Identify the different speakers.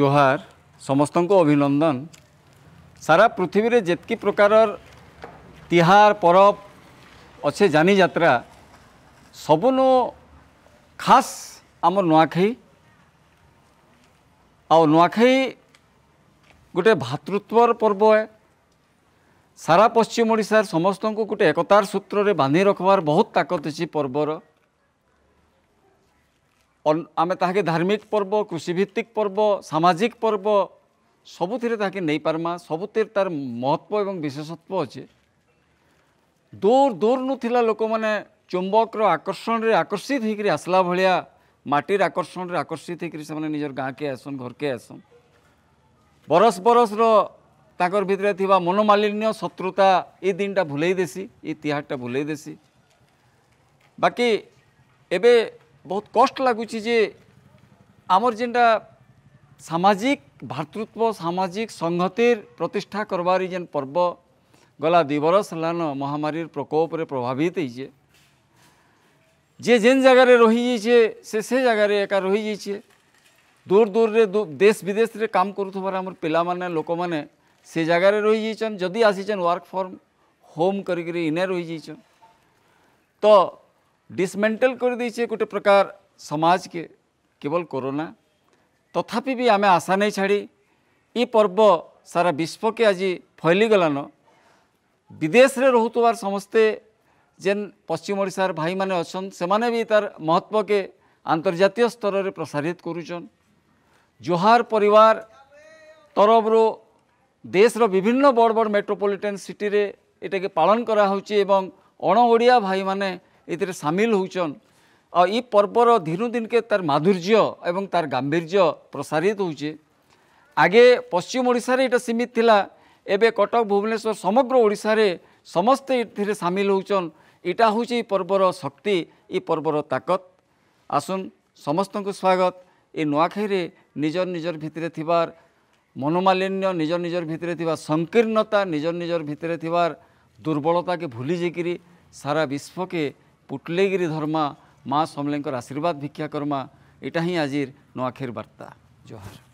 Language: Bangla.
Speaker 1: জোহার সমস্ত অভিনন্দন সারা পৃথিবীরে যেতকি প্রকার তিহার পরব অছে জানি যাত্রা সবুনু খাস আমার নয়াখাই আও গোটে ভাতৃত্বর পর্ব সারা পশ্চিম ওড়িশার সমস্ত গোটে একতার সূত্রে বাঁধি রখবার বহুত তাকত আছে পর্বর ଆମେ ତାହାକେ ଧାର୍ମିକ ପର୍ବ କୃଷିଭିତ୍ତିକ ପର୍ବ ସାମାଜିକ ପର୍ବ ସବୁଥିରେ ତାହାକେ ନେଇପାର୍ମା ସବୁଥିରେ ତାର ମହତ୍ଵ ଏବଂ ବିଶେଷତ୍ୱ ଅଛେ ଦୂର ଦୂରନୁ ଥିଲା ଲୋକମାନେ ଚୁମ୍ବକର ଆକର୍ଷଣରେ ଆକର୍ଷିତ ହେଇକରି ଆସିଲା ଭଳିଆ ମାଟିର ଆକର୍ଷଣରେ ଆକର୍ଷିତ ହେଇକରି ସେମାନେ ନିଜର ଗାଁକେ ଆସନ୍ ଘରକେ ଆସନ୍ ବରଷ ବରଷର ତାଙ୍କର ଭିତରେ ଥିବା ମନୋମାଲିନ୍ୟ ଶତ୍ରୁତା ଏ ଦିନଟା ଭୁଲେଇ ଦେସି ଏ ତିହାରଟା ଭୁଲେଇ ଦେସି ବାକି ଏବେ ବହୁତ କଷ୍ଟ ଲାଗୁଛି ଯେ ଆମର ଯେନ୍ଟା ସାମାଜିକ ଭାତୃତ୍ୱ ସାମାଜିକ ସଂହତିର ପ୍ରତିଷ୍ଠା କରବାର୍ ଯେନ୍ ପର୍ବ ଗଲା ଦୁଇ ବରଷ ହେଲାନ ମହାମାରୀର ପ୍ରକୋପରେ ପ୍ରଭାବିତ ହେଇଛେ ଯେ ଯେନ୍ ଜାଗାରେ ରହିଯାଇଛେ ସେ ସେ ଜାଗାରେ ଏକା ରହିଯାଇଛେ দূর দূরে দেশ বিদেশে কাম করুবার আমার ପିଲାମାନେ ଲୋକମାନେ ସେ ଜାଗାରେ ରହିଯାଇଛନ୍ ଯଦି ଆସିଛନ୍ যদি আসিছেন ହୋମ୍ କରିକିରି ଇନେ ରହିଯାଇଛନ୍ ତ ডিসমেন্টেল করে দিয়েছে গোটে প্রকার সমাজকে কেবল করোনা তথাপি বি আমি আশা নেই ছাড়ি ই পর্ব সারা বিশ্বকে আজ ফৈলিগলান বিদেশে রহুতবার সমস্তে যে পশ্চিম ওড়িশার ভাই মানে অনেক বি তার মহত্বকে আন্তর্জাতীয় স্তরের প্রসারিত করুছেন জোহার পরিবার তরফর দেশর বিভিন্ন বড় বড় মেট্রোপলিটান সিটি এটাকে পালন করা হচ্ছে এবং অণ ওড়িয়া ভাই মানে ये सामिल होचन आ पर्वर धीनु दिन के तार माधुर्य तार गांभीर्य प्रसारित होचे आगे पश्चिम ओडार यहाँ सीमित थिला एवं कटक भुवनेश्वर समग्र ओडार समस्ते ये सामिल होचन इटा हूँ पर्वर शक्ति इ पर्वर ताकत आसन समस्त को स्वागत ये नुआखाई निजर निजर भितर थिबार मनोमालिन्य निजर निजर भितर संकीर्णता निजर निजर भितर थिबार दुर्बलता के भूली जाकि सारा विश्व के পুটলেগিরি ধর্মা মা সমলেঙ্কর আশীর্বাদ ভিক্ষা কর্মা এটা হি আজির নয়াখের বার্তা জহার